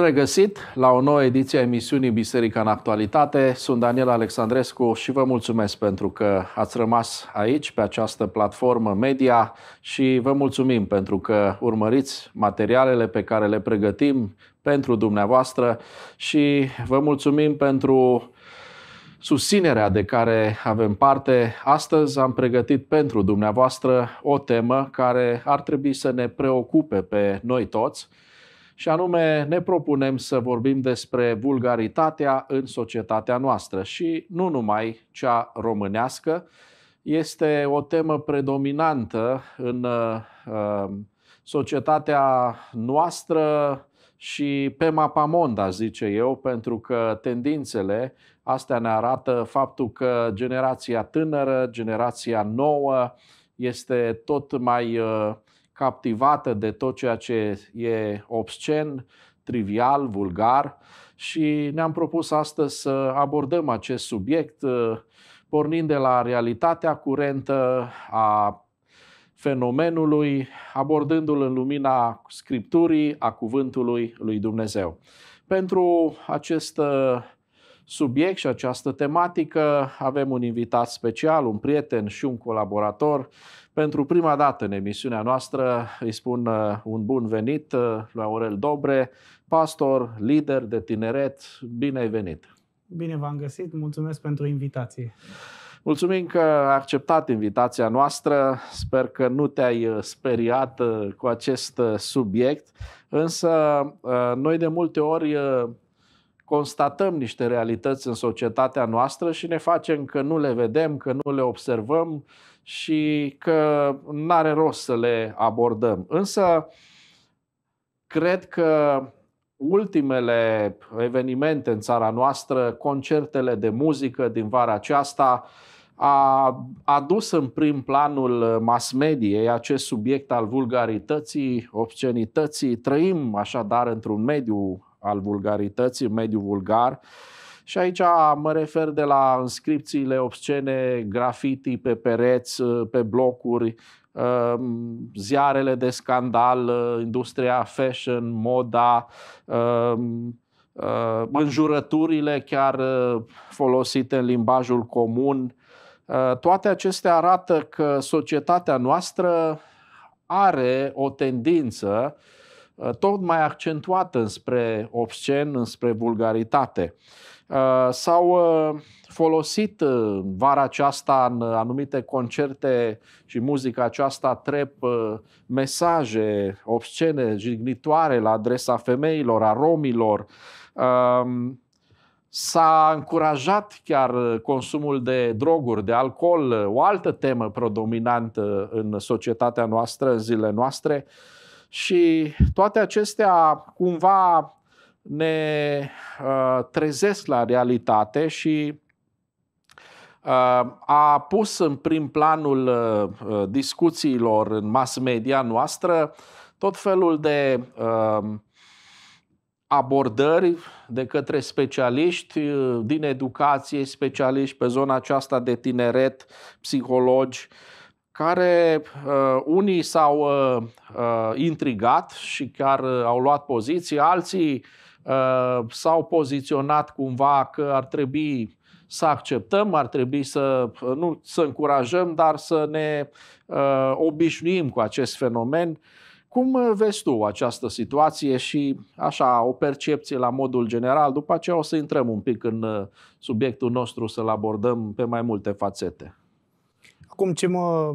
regăsit la o nouă ediție a emisiunii Biserica în Actualitate. Sunt Daniel Alexandrescu și vă mulțumesc pentru că ați rămas aici, pe această platformă media și vă mulțumim pentru că urmăriți materialele pe care le pregătim pentru dumneavoastră și vă mulțumim pentru susținerea de care avem parte. Astăzi am pregătit pentru dumneavoastră o temă care ar trebui să ne preocupe pe noi toți – și anume ne propunem să vorbim despre vulgaritatea în societatea noastră și nu numai cea românească. Este o temă predominantă în uh, um, societatea noastră și pe mapamonda, zice eu, pentru că tendințele astea ne arată faptul că generația tânără, generația nouă, este tot mai uh, captivată de tot ceea ce e obscen, trivial, vulgar și ne-am propus astăzi să abordăm acest subiect uh, pornind de la realitatea curentă a fenomenului, abordându-l în lumina Scripturii, a Cuvântului lui Dumnezeu. Pentru acest uh, subiect și această tematică. Avem un invitat special, un prieten și un colaborator. Pentru prima dată în emisiunea noastră îi spun uh, un bun venit uh, lui Aurel Dobre, pastor, lider de tineret. Bine ai venit! Bine v-am găsit, mulțumesc pentru invitație. Mulțumim că ai acceptat invitația noastră. Sper că nu te-ai uh, speriat cu acest subiect. Însă, noi de multe ori constatăm niște realități în societatea noastră și ne facem că nu le vedem, că nu le observăm și că nu are rost să le abordăm. Însă, cred că ultimele evenimente în țara noastră, concertele de muzică din vara aceasta, a adus în prim planul mass mediei acest subiect al vulgarității, obscenității. Trăim așadar într-un mediu al vulgarității, mediul vulgar. Și aici mă refer de la înscripțiile obscene, grafitii pe pereți, pe blocuri, um, ziarele de scandal, industria fashion, moda, um, uh, înjurăturile chiar uh, folosite în limbajul comun. Uh, toate acestea arată că societatea noastră are o tendință uh, Uh, tot mai accentuată înspre obscen, înspre vulgaritate. Uh, s-au uh, folosit vara aceasta în anumite concerte și muzica aceasta trep mesaje obscene, jignitoare la adresa femeilor, a romilor. S-a încurajat chiar consumul de droguri, de alcool, o altă temă predominantă în societatea noastră, în zilele noastre. Uh, și toate acestea cumva ne uh, trezesc la realitate și uh, a pus în prim planul uh, uh discuțiilor în mass media noastră tot felul de uh, abordări de către specialiști uh, din educație, specialiști pe zona aceasta de tineret, psihologi, uh, care uh, unii s-au uh, uh intrigat și chiar uh, au luat poziții, alții uh, s-au poziționat cumva că ar trebui să acceptăm, ar trebui să uh, nu să încurajăm, dar să ne uh, obișnuim cu acest fenomen. Cum vezi tu această situație și așa o percepție la modul general? După aceea o să intrăm un pic în subiectul nostru să-l abordăm pe mai multe fațete. Acum ce mă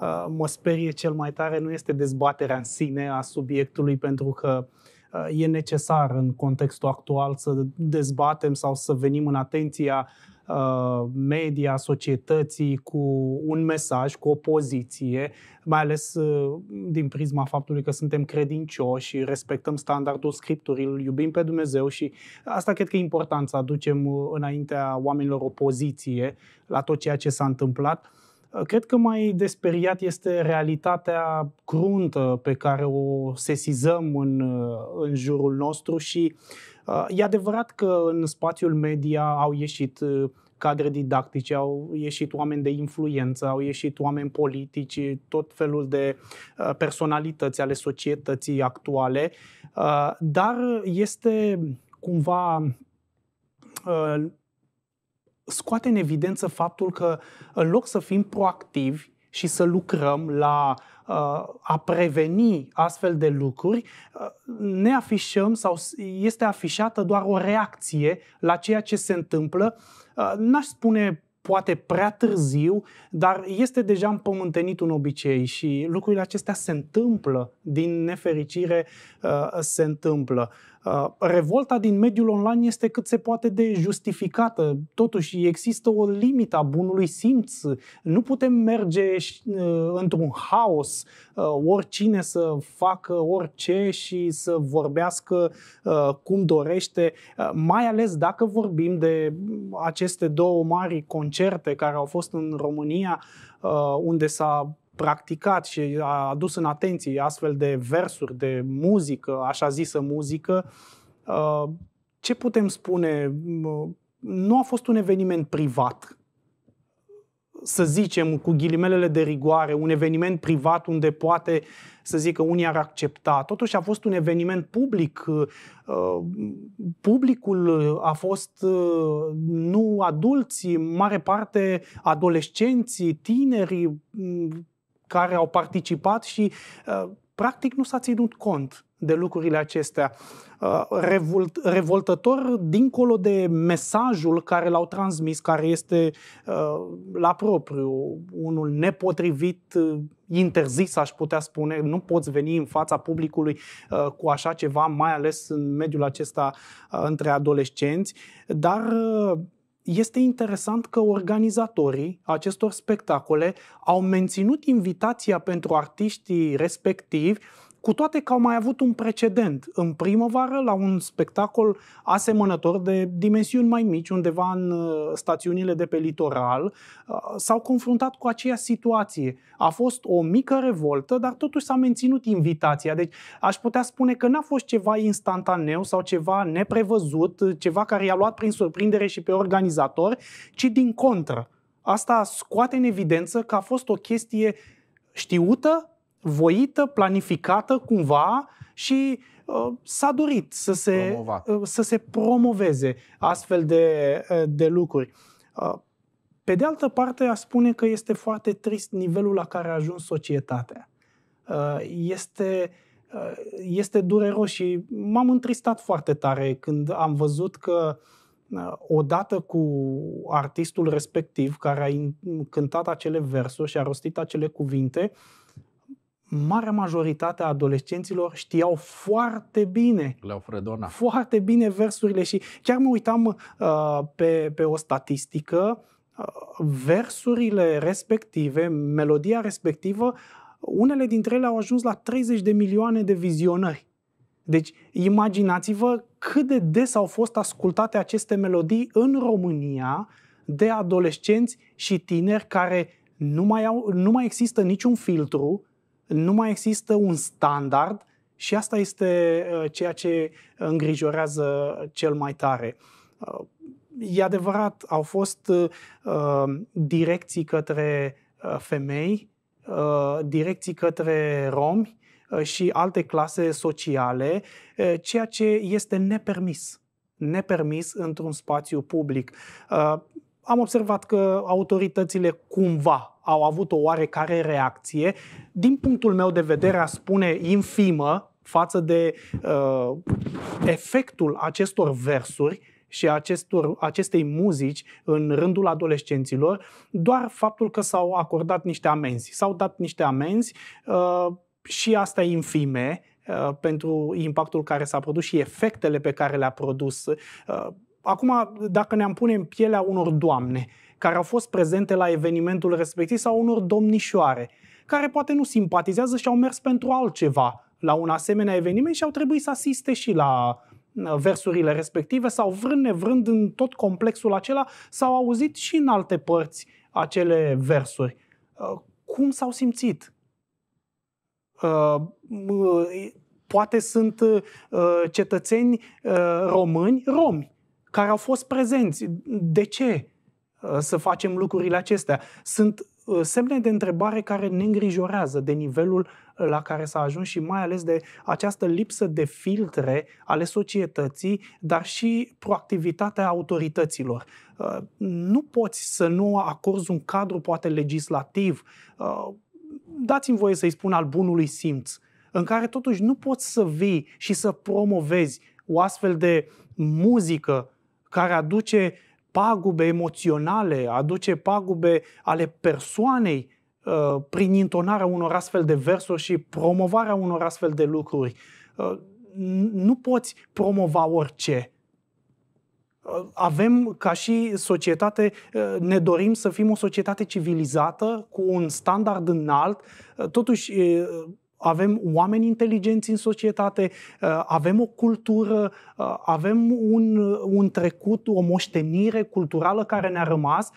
Uh, mă sperie cel mai tare nu este dezbaterea în sine a subiectului, pentru că uh, e necesar în contextul actual să dezbatem sau să venim în atenția uh, media, societății cu un mesaj, cu o poziție, mai ales din prisma faptului că suntem credincioși, respectăm standardul Scripturii, îl iubim pe Dumnezeu și asta cred că e important să aducem înaintea oamenilor o poziție la tot ceea ce s-a întâmplat Ă, cred că mai desperiat este realitatea cruntă pe care o sesizăm în, ă, în jurul nostru și ă, e adevărat că în spațiul media au ieșit cadre didactice, au ieșit oameni de influență, au ieșit oameni politici, tot felul de personalități ale societății actuale, dar este cumva scoate în evidență faptul că în loc să fim proactivi și să lucrăm la uh, a preveni astfel de lucruri, uh, ne afișăm sau este afișată doar o reacție la ceea ce se întâmplă. Uh, n-aș spune poate prea târziu, dar este deja împământenit un obicei și lucrurile acestea se întâmplă, din nefericire se întâmplă. Uh, revolta din mediul online este cât se poate de justificată. Totuși, există o limită a bunului simț. Nu putem merge uh, într-un haos, uh, oricine să facă orice și să vorbească cum dorește, mai ales dacă vorbim de aceste două mari concerte care au fost în România, unde s-a practicat și a adus în atenție astfel de versuri, de muzică, așa zisă muzică, uh, ce putem spune? Mm, nu a fost un eveniment privat, să zicem, cu ghilimelele de rigoare, un eveniment privat unde poate să zic că unii ar accepta. Totuși a fost un eveniment public. Uh, publicul a fost uh, nu adulți, mare parte adolescenții, tineri, mm, care au participat și uh, practic nu s-a ținut cont de lucrurile acestea. Uh, Revolt, revoltător dincolo de mesajul care l-au transmis, care este uh, la propriu unul nepotrivit, interzis, aș putea spune. Nu poți veni în fața publicului cu așa ceva, mai ales în mediul acesta între adolescenți, dar este interesant că organizatorii acestor spectacole au menținut invitația pentru artiștii respectivi cu toate că au mai avut un precedent în primăvară la un spectacol asemănător de dimensiuni mai mici, undeva în uh, stațiunile de pe litoral, uh, s-au confruntat cu aceeași situație. A fost o mică revoltă, dar totuși s-a menținut invitația. Deci aș putea spune că n-a fost ceva instantaneu sau ceva neprevăzut, ceva care i-a luat prin surprindere și pe organizator, ci din contră. Asta scoate în evidență că a fost o chestie știută, voită, planificată cumva și uh, s-a dorit să se, uh, să se promoveze astfel de, uh, de lucruri. Uh, pe de altă parte, a spune că este foarte trist nivelul la care a ajuns societatea. Uh, este uh, este dureros și m-am întristat foarte tare când am văzut că uh, odată cu artistul respectiv care a cântat acele versuri și a rostit acele cuvinte, uh, marea majoritate a adolescenților știau foarte bine. Le-au fredonat. Foarte bine versurile și chiar mă uitam uh, pe, pe o statistică, uh, versurile respective, melodia respectivă, unele dintre ele au ajuns la 30 de milioane de vizionări. Deci, imaginați-vă cât de des au fost ascultate aceste melodii în România de adolescenți și tineri care nu mai, au, nu mai există niciun filtru, nu mai există un standard și asta este uh, ceea ce îngrijorează cel mai tare. Uh, e adevărat, au fost uh, direcții către femei, direcții către romi și alte clase sociale, ceea ce este nepermis. Nepermis într-un spațiu public. Am observat că autoritățile cumva au avut o oarecare reacție, din punctul meu de vedere, a spune infimă față de uh, efectul acestor versuri și acestor, acestei muzici în rândul adolescenților, doar faptul că s-au acordat niște amenzi. S-au dat niște amenzi uh, și asta infime uh, pentru impactul care s-a produs și efectele pe care le-a produs. Uh, acum, dacă ne-am pune în pielea unor doamne, uh, care au fost prezente la evenimentul respectiv sau unor domnișoare care poate nu simpatizează și au mers pentru altceva la un asemenea eveniment și au trebuit să asiste și la uh, versurile respective sau vrând nevrând în tot complexul acela s-au auzit și în alte părți acele versuri. Uh, cum s-au simțit? Uh, poate sunt cetățeni români, romi, care au fost prezenți. De ce? Uh, să facem lucrurile acestea. Sunt uh, semne de întrebare care ne îngrijorează de nivelul uh, la care s-a ajuns și mai ales de această lipsă de filtre ale societății, dar și proactivitatea autorităților. Nu poți să nu acorzi un cadru, poate legislativ, dați-mi voie să-i spun al bunului simț, în care totuși nu poți să vii și să promovezi o astfel de muzică care aduce uh, pagube emoționale, aduce pagube ale persoanei uh, prin intonarea unor astfel de versuri și promovarea unor astfel de lucruri. Uh, nu poți promova orice. Uh, avem, ca și societate, ne dorim să fim o societate civilizată, cu un standard înalt. Totuși, avem oameni inteligenți în societate, uh, avem o cultură, uh, avem un, un trecut, o moștenire culturală care ne-a rămas.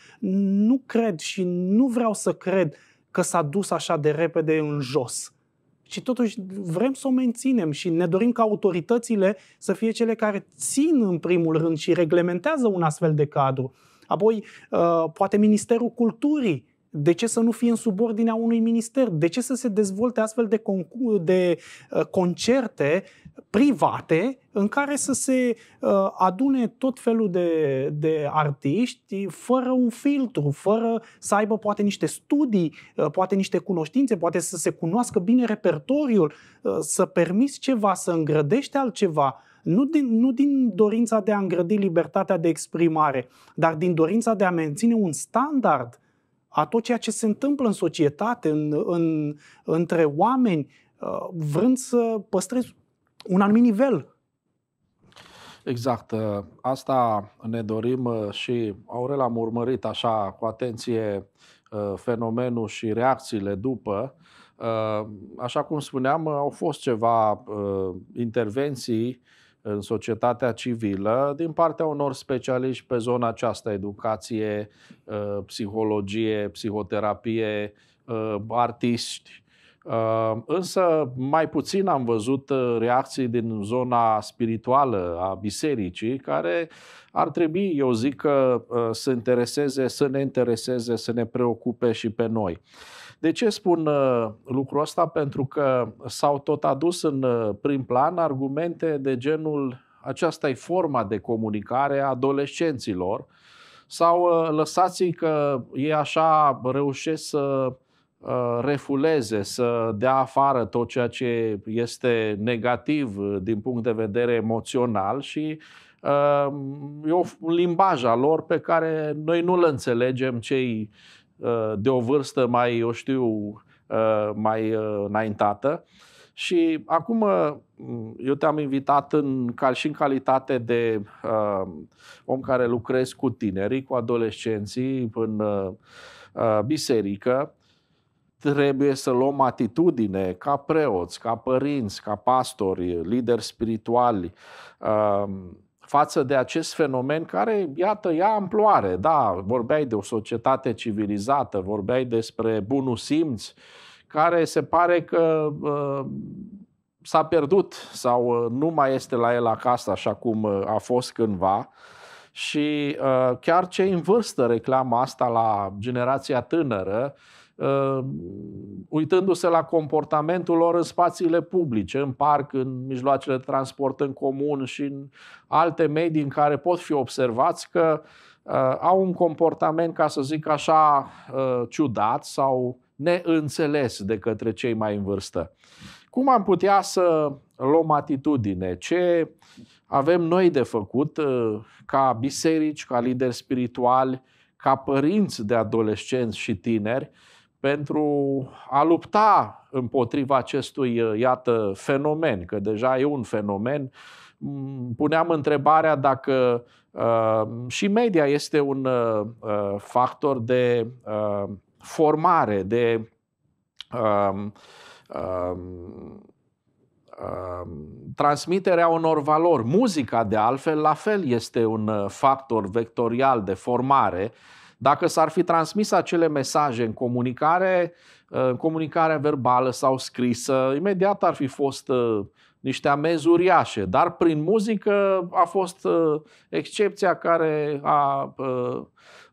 Nu cred și nu vreau să cred că s-a dus așa de repede în jos. Și totuși vrem să o menținem și ne dorim ca autoritățile să fie cele care țin în primul rând și reglementează un astfel de cadru. Apoi, uh, poate Ministerul Culturii de ce să nu fie în subordinea unui minister? De ce să se dezvolte astfel de, concu- de uh, concerte private în care să se uh, adune tot felul de, de artiști fără un filtru, fără să aibă poate niște studii, uh, poate niște cunoștințe, poate să se cunoască bine repertoriul, să permiți ceva, să îngrădește altceva nu din, nu din dorința de a îngrădi libertatea de exprimare, dar din dorința de a menține un standard a tot ceea ce se întâmplă în societate, în, în, între oameni, uh, vrând să păstrezi un anumit nivel. Exact. Uh, asta ne dorim uh, și Aurel am urmărit așa cu atenție fenomenul și reacțiile după. Așa cum spuneam, au fost ceva intervenții în societatea civilă din partea unor specialiști pe zona aceasta, educație, uh, psihologie, psihoterapie, uh, artiști. Uh, însă mai puțin am văzut reacții din zona spirituală a bisericii, care ar trebui, eu zic, să intereseze, să ne intereseze, să ne preocupe și pe noi. De ce spun uh, lucrul ăsta? Pentru că s-au tot adus în uh, prim plan argumente de genul aceasta e forma de comunicare a adolescenților sau uh, lăsați că ei așa reușesc să refuleze, să dea afară tot ceea ce este negativ din punct de vedere emoțional și e un limbaj al lor pe care noi nu-l înțelegem cei Uh, de o vârstă mai, eu știu, uh, mai uh, înaintată. Și acum eu te-am invitat în, cal și în calitate de uh, om care lucrezi cu tinerii, cu adolescenții, în uh, biserică. Trebuie să luăm atitudine ca preoți, ca părinți, ca pastori, lideri spirituali, uh, față de acest fenomen care, iată, ia amploare. Da, vorbeai de o societate civilizată, vorbeai despre bunul simț, care se pare că uh, s-a pierdut sau uh, nu mai este la el acasă așa cum uh, a fost cândva. Și uh, chiar cei în vârstă reclamă asta la generația tânără, uh, Ehm, uitându-se la comportamentul lor în spațiile publice, în parc, în mijloacele de transport în comun și în alte medii în care pot fi observați că uh, au un comportament, ca să zic așa, uh, ciudat sau neînțeles de către cei mai în vârstă. Cum am putea să luăm atitudine? Ce avem noi de făcut eh, ca biserici, ca lideri spirituali, ca părinți de adolescenți și tineri, uh, pentru a lupta împotriva acestui, uh, iată, fenomen, că deja e un fenomen. Mm, puneam întrebarea dacă uh, și media este un uh, uh factor de uh, formare, de uh, uh, transmiterea unor valori. Muzica, de altfel, la fel este un uh, factor vectorial de formare uh, dacă s-ar fi transmis acele mesaje în comunicare, uh, în comunicare verbală sau scrisă, imediat ar fi fost uh, niște amezi uriașe, dar prin muzică a fost uh, excepția care a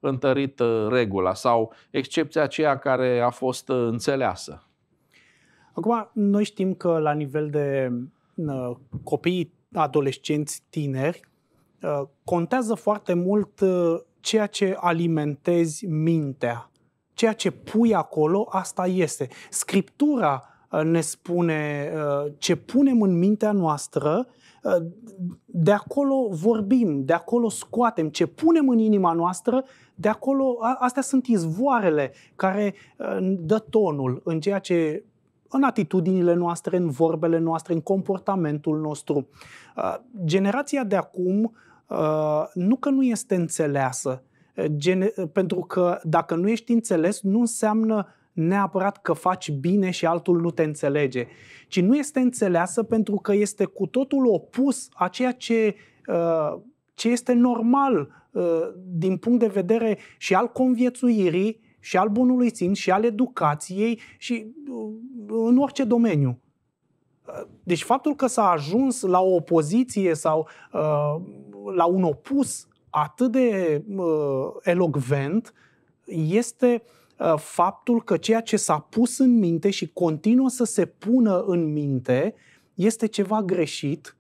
întărit regula sau excepția aceea care a fost înțeleasă. Acum, noi știm că la nivel de copii, adolescenți, tineri, contează foarte mult ceea ce alimentezi mintea, ceea ce pui acolo, asta este. Scriptura uh, ne spune uh, ce punem în mintea noastră, uh, de acolo vorbim, de acolo scoatem, ce punem în inima noastră, de acolo, astea sunt izvoarele care dă tonul în ceea ce în atitudinile noastre, în vorbele noastre, în comportamentul nostru. Generația de acum Uh, nu că nu este înțeleasă, uh, gen, uh, pentru că dacă nu ești înțeles, nu înseamnă neapărat că faci bine și altul nu te înțelege, ci nu este înțeleasă pentru că este cu totul opus a ceea ce, ce este normal din punct de vedere și al conviețuirii, și al bunului țin, și al educației, și în orice domeniu. Deci faptul că s-a ajuns la o opoziție sau uh, la un opus atât de uh, elogvent este uh, faptul că ceea ce s-a pus în minte și continuă să se pună în minte este ceva greșit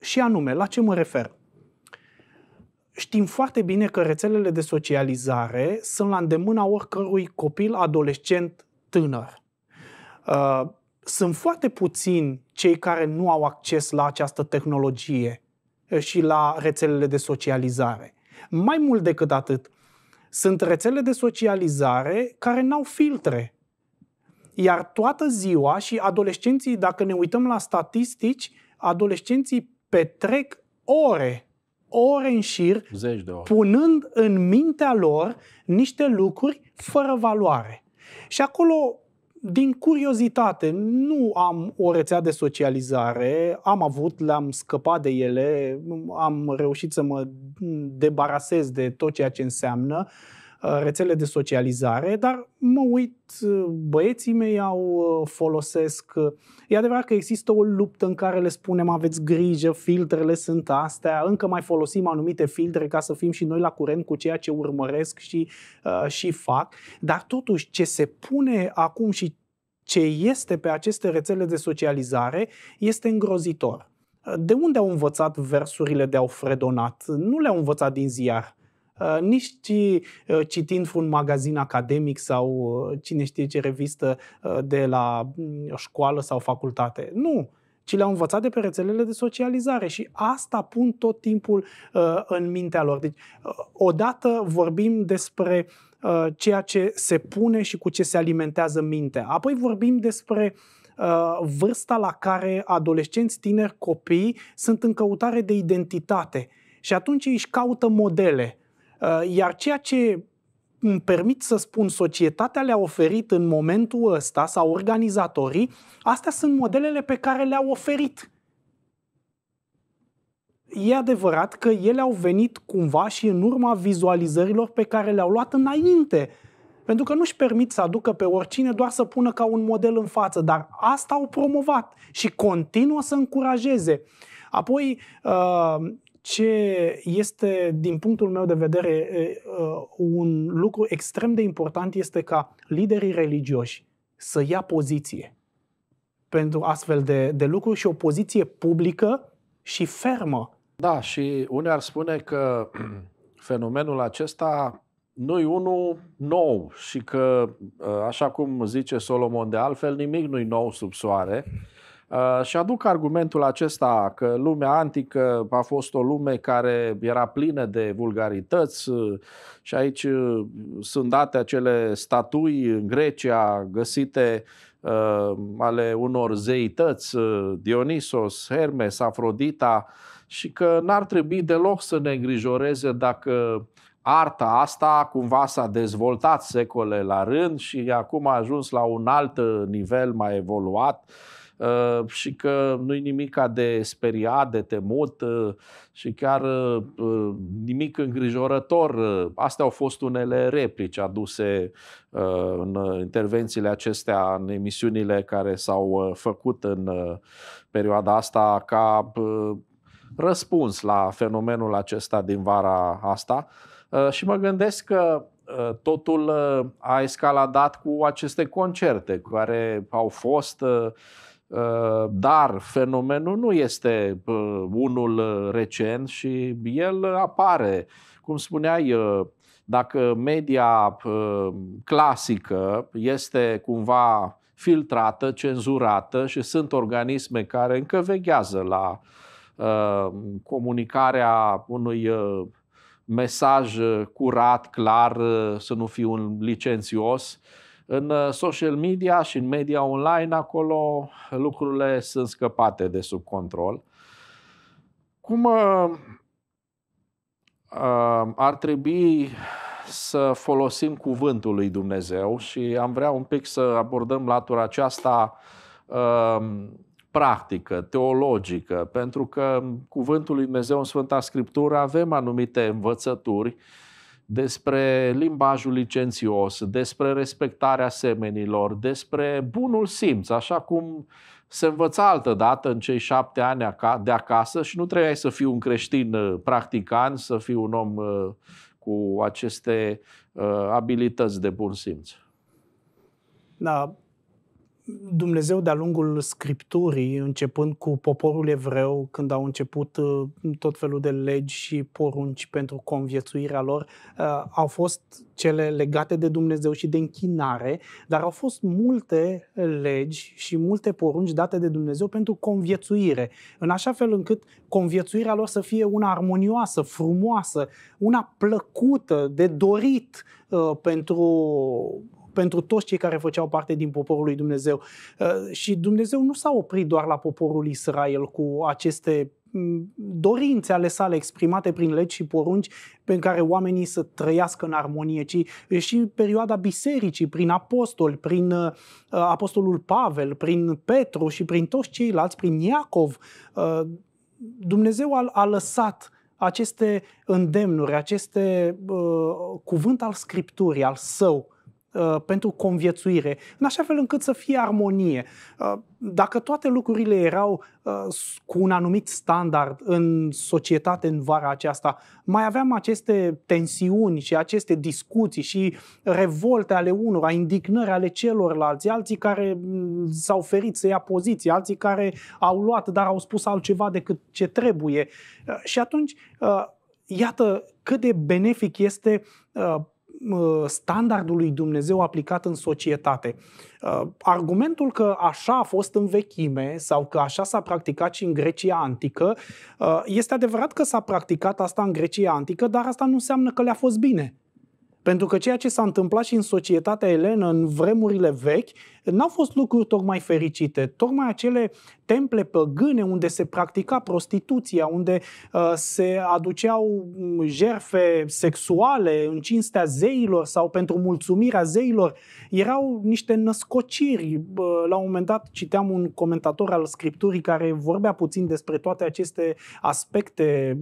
și anume, la ce mă refer? Știm foarte bine că rețelele de socializare sunt la îndemâna oricărui copil, adolescent, tânăr. Ă, sunt foarte puțini cei care nu au acces la această tehnologie Eh, și la rețelele de socializare. Mai mult decât atât, sunt rețele de socializare care n-au filtre. Iar toată ziua și adolescenții, dacă ne uităm la statistici, adolescenții petrec ore, ore în șir, Zeci de ore. punând în mintea lor niște lucruri fără valoare. Și acolo din curiozitate, nu am o rețea de socializare, am avut, le-am scăpat de ele, am reușit să mă debarasez de tot ceea ce înseamnă. Uh, Uh, rețele de socializare, dar mă uit, uh, băieții mei au uh, folosesc. E adevărat că există o luptă în care le spunem aveți grijă, filtrele sunt astea, încă mai folosim anumite filtre ca să fim și noi la curent cu ceea ce urmăresc și, uh, și fac, dar totuși ce se pune acum și ce este pe aceste rețele de socializare este îngrozitor. De unde au învățat versurile de fredonat? Nu le-au învățat din ziar Uh, nici uh, citind un magazin academic sau uh, cine știe ce revistă de la mm, școală sau facultate. Nu! ci le-au învățat de pe rețelele de socializare și asta pun tot timpul uh, în mintea lor. Deci, uh, odată vorbim despre uh, ceea ce se pune și cu ce se alimentează mintea, apoi vorbim despre uh, vârsta la care adolescenți, tineri, copii sunt în căutare de identitate și atunci ei își caută modele Uh, iar ceea ce îmi permit să spun, societatea le-a oferit în momentul ăsta, sau organizatorii, astea sunt modelele pe care le-au oferit. E adevărat că ele au venit cumva și în urma vizualizărilor pe care le-au luat înainte. Pentru că nu-și permit să aducă pe oricine doar să pună ca un model în față, dar asta au promovat și continuă să încurajeze. Apoi, uh, ce este, din punctul meu de vedere, un lucru extrem de important este ca liderii religioși să ia poziție pentru astfel de, de lucruri și o poziție publică și fermă. Da, și unii ar spune că fenomenul acesta nu-i unul nou și că, așa cum zice Solomon de altfel, nimic nu-i nou sub soare Uh, și aduc argumentul acesta că lumea antică a fost o lume care era plină de vulgarități uh, și aici uh, sunt date acele statui în Grecia găsite ale unor zeități, Dionisos, Hermes, Afrodita, și că n-ar trebui deloc să ne îngrijoreze dacă arta asta cumva s-a dezvoltat secole la rând și acum a ajuns la un alt nivel mai evoluat Uh, și că nu-i nimica de speriat, de temut uh, și chiar uh, nimic îngrijorător. Astea au fost unele replici aduse în intervențiile acestea, în emisiunile care s-au făcut în perioada asta ca răspuns la fenomenul acesta din vara asta. Și mă gândesc că totul a escaladat cu aceste concerte care au fost Ă, dar fenomenul nu este ă, unul ă, recent și el apare. Cum spuneai, dacă media clasică este cumva filtrată, cenzurată și sunt organisme care încă veghează la comunicarea unui mesaj curat, clar, să nu fie un licențios, în uh, social media și în media online, acolo uh, lucrurile sunt scăpate de sub control. Cum uh, ar trebui să folosim cuvântul lui Dumnezeu și am vrea un pic să abordăm latura aceasta practică, teologică, pentru că cuvântul lui Dumnezeu în Sfânta Scriptură avem anumite învățături uh, despre limbajul licențios, despre respectarea semenilor, despre bunul simț, așa cum se învăța altă dată în cei șapte ani de acasă și nu trebuia să fii un creștin uh, practicant, să fii un om uh, cu aceste uh, abilități de bun simț. Da, Dumnezeu de-a lungul Scripturii, începând cu poporul evreu, când au început uh, tot felul de legi și porunci pentru conviețuirea lor, uh, au fost cele legate de Dumnezeu și de închinare, dar au fost multe legi și multe porunci date de Dumnezeu pentru conviețuire, în așa fel încât conviețuirea lor să fie una armonioasă, frumoasă, una plăcută, de dorit uh, pentru pentru toți cei care făceau parte din poporul lui Dumnezeu. Uh, și Dumnezeu nu s-a oprit doar la poporul Israel cu aceste mm, dorințe ale sale exprimate prin legi și porunci pe care oamenii să trăiască în armonie, ci și în perioada bisericii, prin apostoli, prin uh, apostolul Pavel, prin Petru și prin toți ceilalți, prin Iacov, uh, Dumnezeu a, a lăsat aceste îndemnuri, aceste uh, cuvânt al Scripturii, al Său, Uh, pentru conviețuire, în așa fel încât să fie armonie. Uh, dacă toate lucrurile erau uh, cu un anumit standard în societate în vara aceasta, mai aveam aceste tensiuni și aceste discuții și revolte ale unora, indignări ale celorlalți, alții care mm, s-au ferit să ia poziții, alții care au luat, dar au spus altceva decât ce trebuie. Și atunci, iată cât de benefic este Uh, standardul lui Dumnezeu aplicat în societate. Uh, argumentul că așa a fost în vechime sau că așa s-a practicat și în Grecia antică, uh, este adevărat că s-a practicat asta în Grecia antică, dar asta nu înseamnă că le-a fost bine. Pentru că ceea ce s-a întâmplat și în societatea elenă în vremurile vechi n-au fost lucruri tocmai fericite. Tocmai acele temple păgâne unde se practica prostituția, unde uh, se aduceau mm, jerfe sexuale în cinstea zeilor sau pentru mulțumirea zeilor, erau niște născociri. la un moment dat citeam un comentator al Scripturii care vorbea puțin despre toate aceste aspecte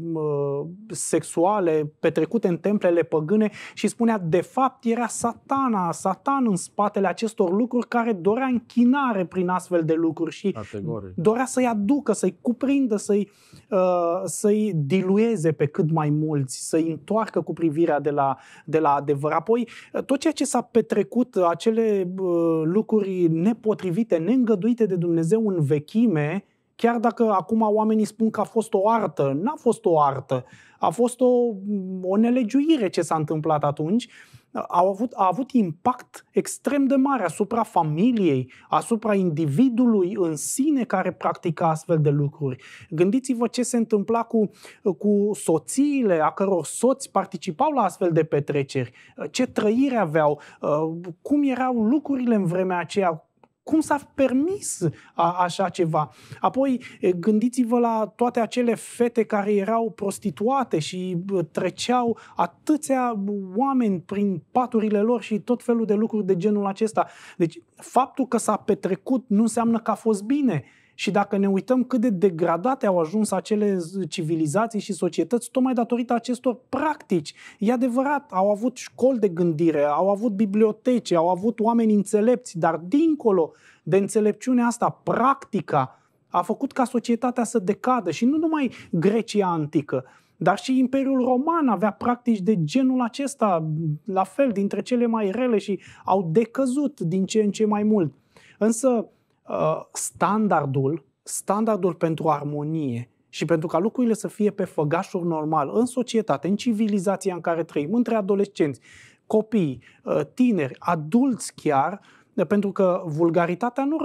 sexuale petrecute în templele păgâne și spunea, de fapt, era satana, satan în spatele acestor lucruri care dorea închinare prin astfel de lucruri și Categoric. dorea să-i aducă, să-i cuprindă, să-i, uh, să-i dilueze pe cât mai mulți, să-i întoarcă cu privirea de la, de la adevăr. Apoi, uh, tot ceea ce s-a petrecut, uh, acele uh, lucruri nepotrivite, neîngăduite de Dumnezeu în vechime, chiar dacă acum oamenii spun că a fost o artă, n-a fost o artă, a fost o, mm, o nelegiuire ce s-a întâmplat atunci, uh, da, au avut, a avut impact extrem de mare asupra familiei, asupra individului în sine care practica astfel de lucruri. Gândiți-vă ce se întâmpla cu, cu soțiile a căror soți participau la astfel de petreceri, ce trăire aveau, uh, cum erau lucrurile în vremea aceea, cum s-a permis a, așa ceva? Apoi, gândiți-vă la toate acele fete care erau prostituate și treceau atâția oameni prin paturile lor și tot felul de lucruri de genul acesta. Deci, faptul că s-a petrecut nu înseamnă că a fost bine. Și dacă ne uităm cât de degradate au ajuns acele civilizații și societăți, tocmai datorită acestor practici. E adevărat, au avut școli de gândire, au avut biblioteci, au avut oameni înțelepți, dar dincolo de înțelepciunea asta, practica a făcut ca societatea să decadă și nu numai Grecia antică, dar și Imperiul Roman avea practici de genul acesta, la fel, dintre cele mai rele și au decăzut din ce în ce mai mult. Însă, Uh, standardul, standardul pentru armonie și pentru ca lucrurile să fie pe făgașul normal în societate, în civilizația în care trăim, între adolescenți, copii, uh, tineri, adulți chiar, uh, pentru că vulgaritatea nu,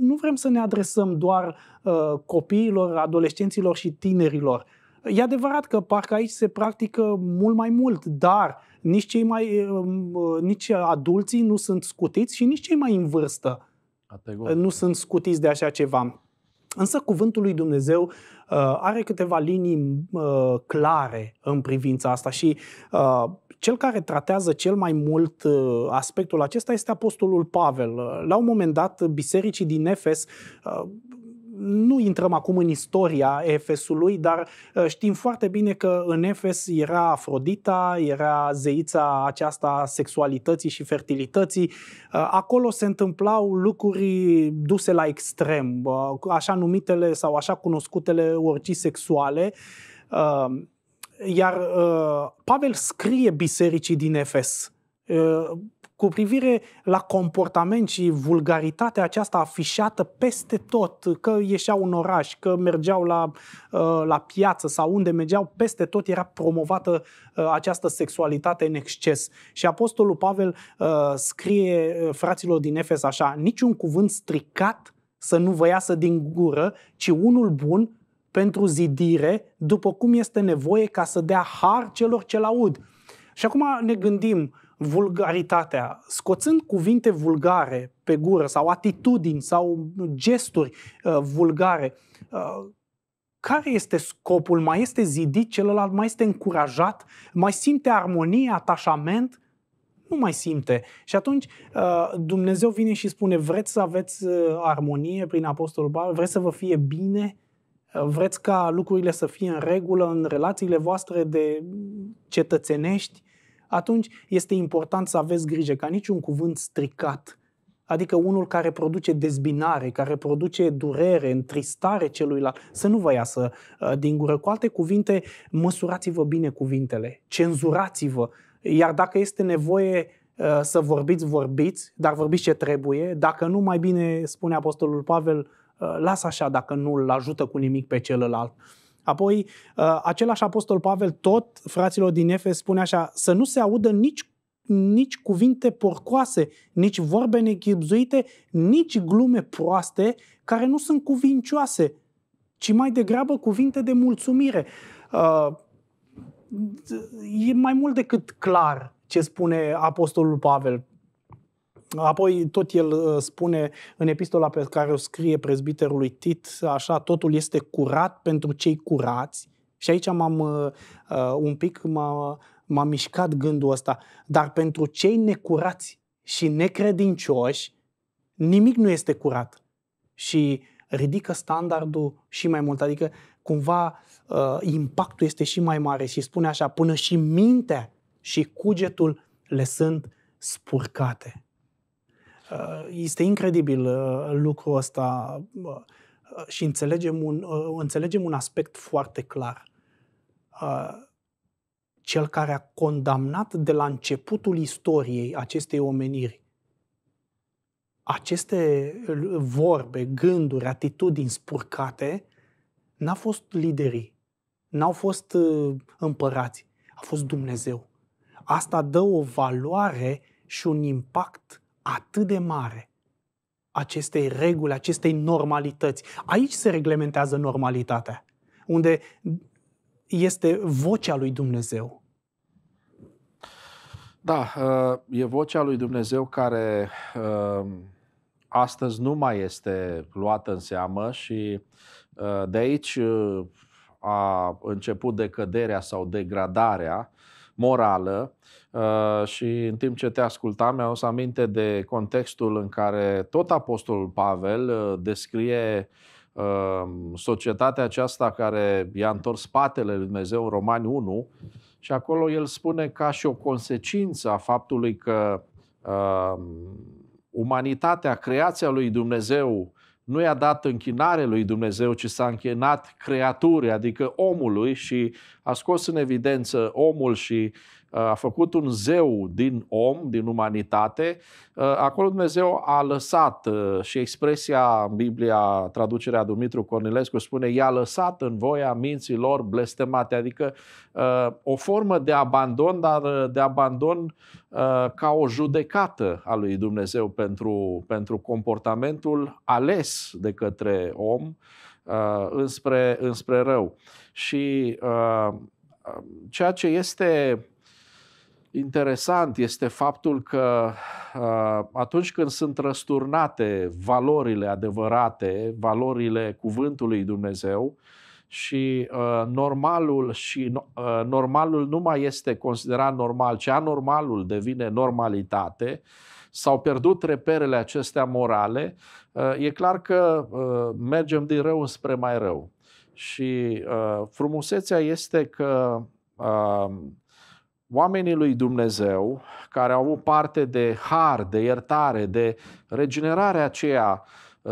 nu vrem să ne adresăm doar uh, copiilor, adolescenților și tinerilor. E adevărat că parcă aici se practică mult mai mult, dar nici cei mai uh, nici adulții nu sunt scutiți și nici cei mai în vârstă. Categoric. Nu sunt scutiți de așa ceva. Însă cuvântul lui Dumnezeu uh, are câteva linii uh, clare în privința asta și uh, cel care tratează cel mai mult uh, aspectul acesta este Apostolul Pavel. Uh, la un moment dat, bisericii din Efes uh, nu intrăm acum în istoria Efesului, dar uh, știm foarte bine că în Efes era Afrodita, era zeița aceasta a sexualității și fertilității. Uh, acolo se întâmplau lucruri duse la extrem, uh, așa numitele sau așa cunoscutele orcii sexuale. Iar Pavel scrie bisericii din Efes cu privire la comportament și vulgaritatea aceasta afișată peste tot, că ieșeau în oraș, că mergeau la, uh, la piață sau unde mergeau, peste tot era promovată uh, această sexualitate în exces. Și Apostolul Pavel uh, scrie fraților din Efes așa, niciun cuvânt stricat să nu vă iasă din gură, ci unul bun pentru zidire, după cum este nevoie ca să dea har celor ce-l aud. Și acum ne gândim, vulgaritatea, scoțând cuvinte vulgare pe gură sau atitudini sau gesturi uh, vulgare, uh, care este scopul? Mai este zidit celălalt? Mai este încurajat? Mai simte armonie, atașament? Nu mai simte. Și atunci uh, Dumnezeu vine și spune, vreți să aveți uh, armonie prin Apostolul Pavel? Vreți să vă fie bine? Uh, vreți ca lucrurile să fie în regulă în relațiile voastre de mm, cetățenești? atunci este important să aveți grijă ca niciun cuvânt stricat, adică unul care produce dezbinare, care produce durere, întristare celuilalt, să nu vă iasă uh, din gură. Cu alte cuvinte, măsurați-vă bine cuvintele, cenzurați-vă, iar dacă este nevoie uh, să vorbiți, vorbiți, dar vorbiți ce trebuie. Dacă nu, mai bine, spune Apostolul Pavel, uh, lasă așa dacă nu îl ajută cu nimic pe celălalt. Apoi, uh, același apostol Pavel, tot fraților din Efes, spune așa, să nu se audă nici nici cuvinte porcoase, nici vorbe nechipzuite, nici glume proaste care nu sunt cuvincioase, ci mai degrabă cuvinte de mulțumire. Uh, e mai mult decât clar ce spune Apostolul Pavel. Apoi tot el uh, spune în epistola pe care o scrie prezbiterului Tit, așa, totul este curat pentru cei curați. Și aici m-am uh, uh, un pic m-a, m-a mișcat gândul ăsta. Dar pentru cei necurați și necredincioși, nimic nu este curat. Și ridică standardul și mai mult. Adică, cumva, uh, impactul este și mai mare. Și spune așa, până și mintea și cugetul le sunt spurcate. Uh, este incredibil uh, lucrul ăsta uh, și înțelegem un, înțelegem un aspect foarte clar. Cel care a condamnat de la începutul istoriei acestei omeniri aceste vorbe, gânduri, atitudini spurcate, n-a fost liderii, n-au fost împărați, a fost Dumnezeu. Asta dă o valoare și un impact atât de mare acestei reguli, acestei normalități. Aici se reglementează normalitatea, unde este vocea lui Dumnezeu. Da, uh, e vocea lui Dumnezeu care uh, astăzi nu mai este luată în seamă și uh, de aici a început decăderea sau degradarea morală Uh, și în timp ce te ascultam, mi-am adus aminte de contextul în care tot Apostolul Pavel uh, descrie uh, societatea aceasta care i-a întors spatele lui Dumnezeu în Romani 1 și acolo el spune ca și o consecință a faptului că uh, umanitatea, creația lui Dumnezeu nu i-a dat închinare lui Dumnezeu, ci s-a închinat creaturii, adică omului și a scos în evidență omul și a făcut un zeu din om, din umanitate, acolo Dumnezeu a lăsat și expresia în Biblia, traducerea Dumitru Cornilescu spune, i-a lăsat în voia minților blestemate, adică o formă de abandon, dar de abandon ca o judecată a lui Dumnezeu pentru, pentru comportamentul ales de către om înspre, înspre rău. Și ceea ce este interesant este faptul că ă, atunci când sunt răsturnate valorile adevărate, valorile cuvântului Dumnezeu, și ă, normalul și ă, normalul nu mai este considerat normal, ci anormalul devine normalitate. S-au pierdut reperele acestea morale. e clar că mergem din rău spre mai rău. Și frumusețea este că oamenii lui Dumnezeu, care au avut parte de har, de iertare, de regenerarea aceea,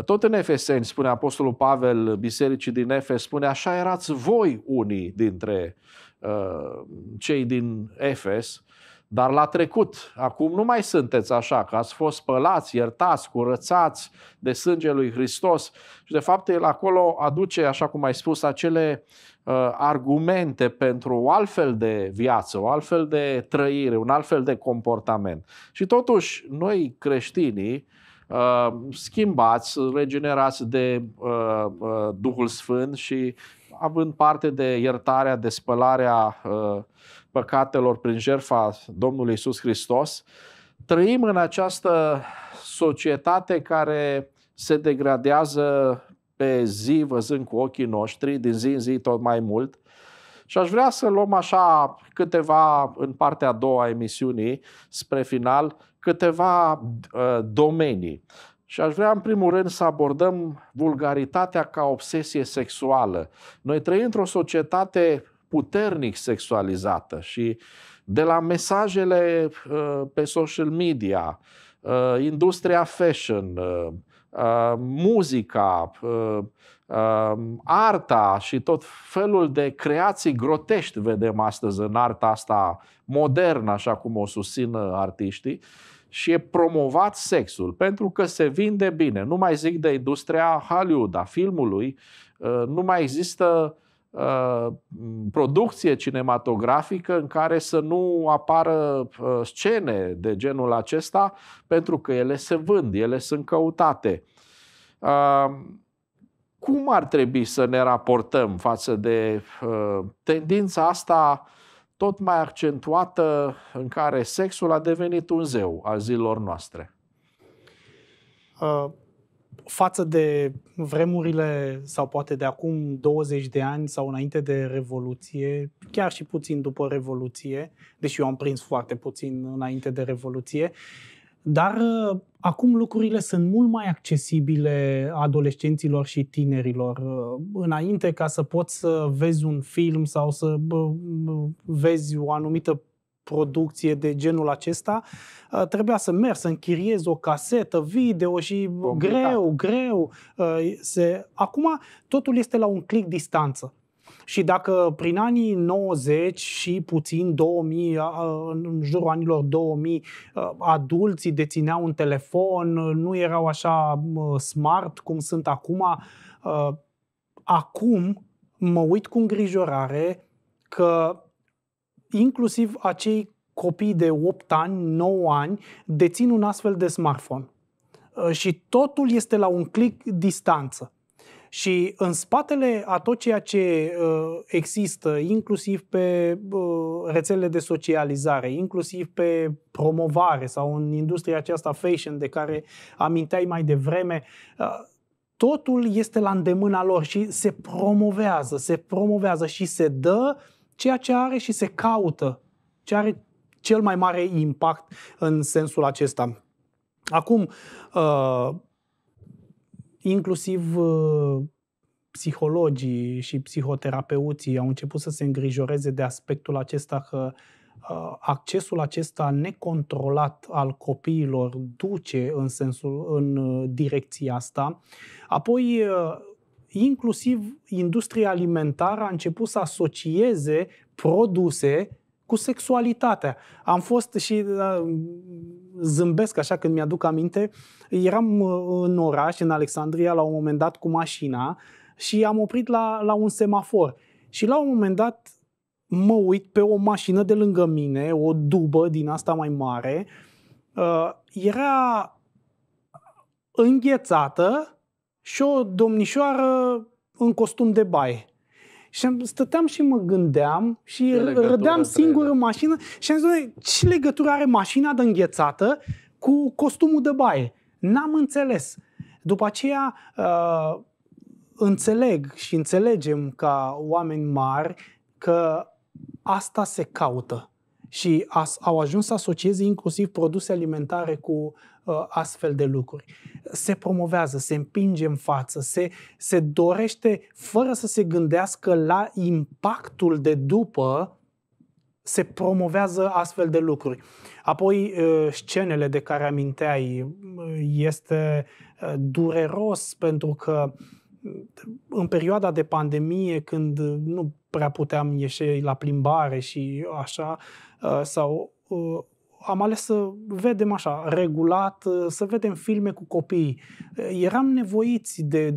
tot în Efeseni, spune Apostolul Pavel bisericii din Efes, spune așa erați voi unii dintre uh, cei din Efes, dar la trecut, acum nu mai sunteți așa, că ați fost spălați, iertați, curățați de sângele lui Hristos. Și de fapt el acolo aduce, așa cum ai spus, acele Uh, argumente pentru o altfel de viață, o altfel de trăire, un altfel de comportament. Și totuși, noi creștinii, uh, schimbați, regenerați de uh, Duhul Sfânt și având parte de iertarea, de spălarea păcatelor prin jertfa Domnului Isus Hristos, trăim în această societate care se degradează pe zi, văzând cu ochii noștri, din zi în zi tot mai mult. Și aș vrea să luăm așa câteva, în partea a doua a emisiunii, spre final, câteva uh, domenii. Și aș vrea, în primul rând, să abordăm vulgaritatea ca obsesie sexuală. Noi trăim într-o societate puternic sexualizată și de la mesajele uh, pe social media, uh, industria fashion, uh, Uh, muzica, uh, uh, arta și tot felul de creații grotești vedem astăzi în arta asta modernă, așa cum o susțin artiștii, și e promovat sexul, pentru că se vinde bine. Nu mai zic de industria Hollywood, a filmului, nu mai există Uh, producție cinematografică în care să nu apară uh, scene de genul acesta, pentru că ele se vând, ele sunt căutate. Uh, cum ar trebui să ne raportăm față de tendința asta tot mai accentuată în care sexul a devenit un zeu al zilor noastre? Uh față de vremurile sau poate de acum 20 de ani sau înainte de Revoluție, chiar și puțin după Revoluție, deși eu am prins foarte puțin înainte de Revoluție, dar ă, acum lucrurile sunt mult mai accesibile adolescenților și tinerilor. Ă, înainte, ca să poți să vezi un film sau să vezi o anumită producție de genul acesta, uh, trebuia să merg să închiriez o casetă video și Complicat. greu, greu. Uh, se... Acum totul este la un click distanță. Și dacă prin anii 90 și puțin 2000, în jurul anilor 2000, uh, adulții dețineau un telefon, nu erau așa smart cum sunt acum, acum mă uit cu îngrijorare că inclusiv acei copii de 8 ani, 9 ani, dețin un astfel de smartphone. Uh, și totul este la un click distanță. Și în spatele a tot ceea ce uh, există, inclusiv pe uh, rețelele de socializare, inclusiv pe promovare sau în industria aceasta fashion de care aminteai mai devreme, totul este la îndemâna lor și se promovează, se promovează și se dă ceea ce are și se caută, ce are cel mai mare impact în sensul acesta. Acum, uh, inclusiv uh, psihologii și psihoterapeuții au început să se îngrijoreze de aspectul acesta că uh, accesul acesta necontrolat al copiilor duce în sensul în direcția asta. Apoi inclusiv industria alimentară a început să asocieze produse cu sexualitatea. Am fost și da, zâmbesc așa când mi-aduc aminte, eram uh, în oraș, în Alexandria, la un moment dat cu mașina și am oprit la, la un semafor. Și la un moment dat mă uit pe o mașină de lângă mine, o dubă din asta mai mare, uh, era înghețată și o domnișoară în costum de baie. Și stăteam și mă gândeam și rădeam singur în da. mașină și am zis, ce legătură are mașina de înghețată cu costumul de baie? N-am înțeles. După aceea uh, înțeleg și înțelegem ca oameni mari că asta se caută și as, au ajuns să asocieze inclusiv produse alimentare cu Uh, astfel de lucruri. Se promovează, se împinge în față, se, se dorește, fără să se gândească la impactul de după, se promovează astfel de lucruri. Apoi, uh, scenele de care aminteai uh, este dureros pentru că în perioada de pandemie, când nu prea puteam ieși la plimbare și așa, sau am ales să vedem așa, regulat, uh, să vedem filme cu copiii. Uh, eram nevoiți de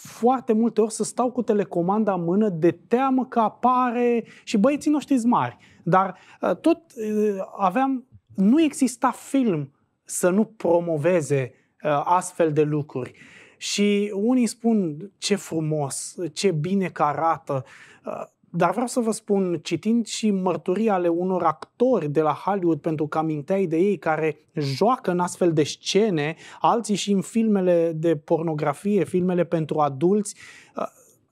foarte multe ori să stau cu telecomanda în mână de teamă că apare și băieții noștri mari. Dar uh, tot aveam, nu exista film să nu promoveze astfel de lucruri. Și unii spun ce frumos, ce bine că arată. Dar vreau să vă spun, citind și mărturii ale unor actori de la Hollywood, pentru că aminteai de ei, care joacă în astfel de scene, alții și în filmele de pornografie, filmele pentru adulți, uh,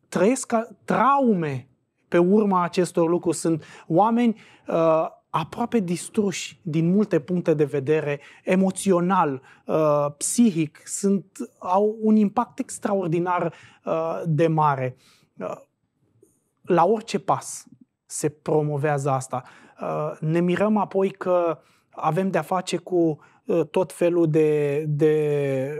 trăiesc traume pe urma acestor lucruri. Sunt oameni uh, aproape distruși din multe puncte de vedere, emoțional, uh, psihic, sunt, au un impact extraordinar uh, de mare. Uh, la orice pas se promovează asta. Uh, ne mirăm apoi că avem de-a face cu uh, tot felul de, de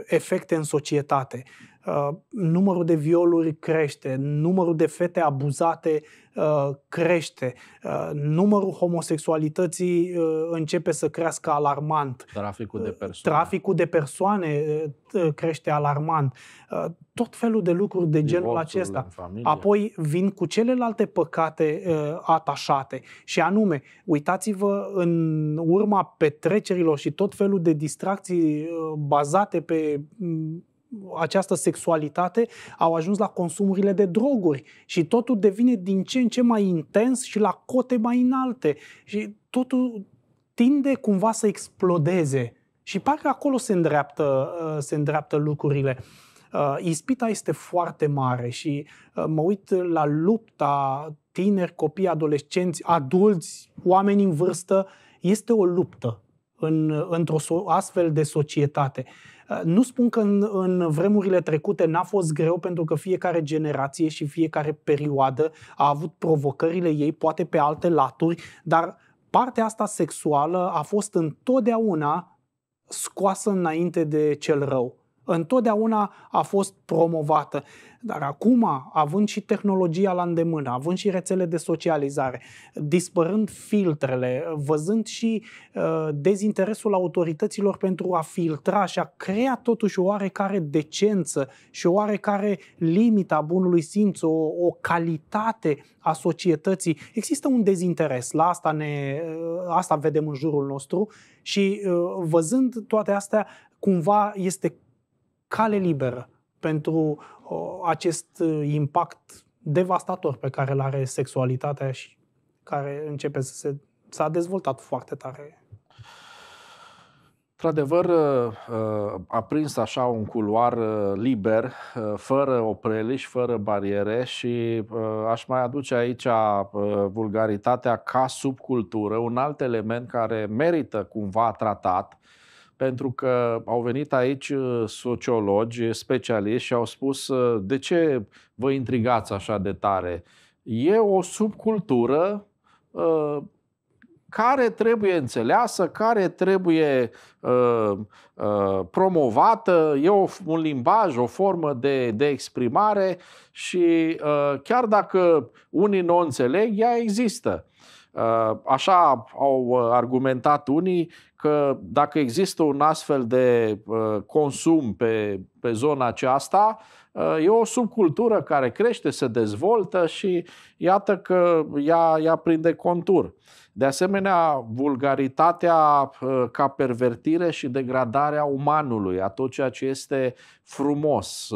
efecte în societate. Uh, numărul de violuri crește, numărul de fete abuzate uh, crește, uh, numărul homosexualității începe să crească alarmant. Traficul de persoane. Traficul de persoane crește alarmant. Tot felul de lucruri de Divorțul genul acesta. Apoi vin cu celelalte păcate atașate și anume, uitați-vă în urma petrecerilor și tot felul de distracții bazate pe mm, această sexualitate au ajuns la consumurile de droguri și totul devine din ce în ce mai intens și la cote mai înalte și totul tinde cumva să explodeze și parcă acolo se îndreaptă, uh, se îndreaptă lucrurile. Uh, ispita este foarte mare și uh, mă uit la lupta tineri, copii, adolescenți, adulți, oameni în vârstă, este o luptă în, într-o astfel de societate. Nu spun că în, în vremurile trecute n-a fost greu pentru că fiecare generație și fiecare perioadă a avut provocările ei, poate pe alte laturi, dar partea asta sexuală a fost întotdeauna scoasă înainte de cel rău întotdeauna a fost promovată. Dar acum, având și tehnologia la îndemână, având și rețele de socializare, dispărând filtrele, văzând și uh, dezinteresul autorităților pentru a filtra și a crea totuși o oarecare decență și o oarecare a bunului simț, o, o calitate a societății, există un dezinteres. La asta, ne, uh, asta vedem în jurul nostru și uh, văzând toate astea, cumva este cale liberă pentru acest uh, impact devastator pe care îl are sexualitatea și care începe să se s-a dezvoltat foarte tare. Într-adevăr, uh, uh, a prins așa un culoar liber, fără opreli și fără bariere și aș mai aduce aici vulgaritatea ca subcultură, un alt element care merită cumva tratat, pentru că au venit aici uh, sociologi, specialiști și au spus uh, de ce vă intrigați așa de tare? E o subcultură uh, care trebuie înțeleasă, care trebuie uh, uh, promovată, e o, un limbaj, o formă de, de exprimare și uh, chiar dacă unii nu o înțeleg, ea există. Ă, așa au ă, argumentat unii că dacă există un astfel de ă, consum pe, pe zona aceasta, e o subcultură care crește, se dezvoltă și iată că ea, ea prinde contur. De asemenea, vulgaritatea ca pervertire și degradarea umanului, a tot ceea ce este frumos,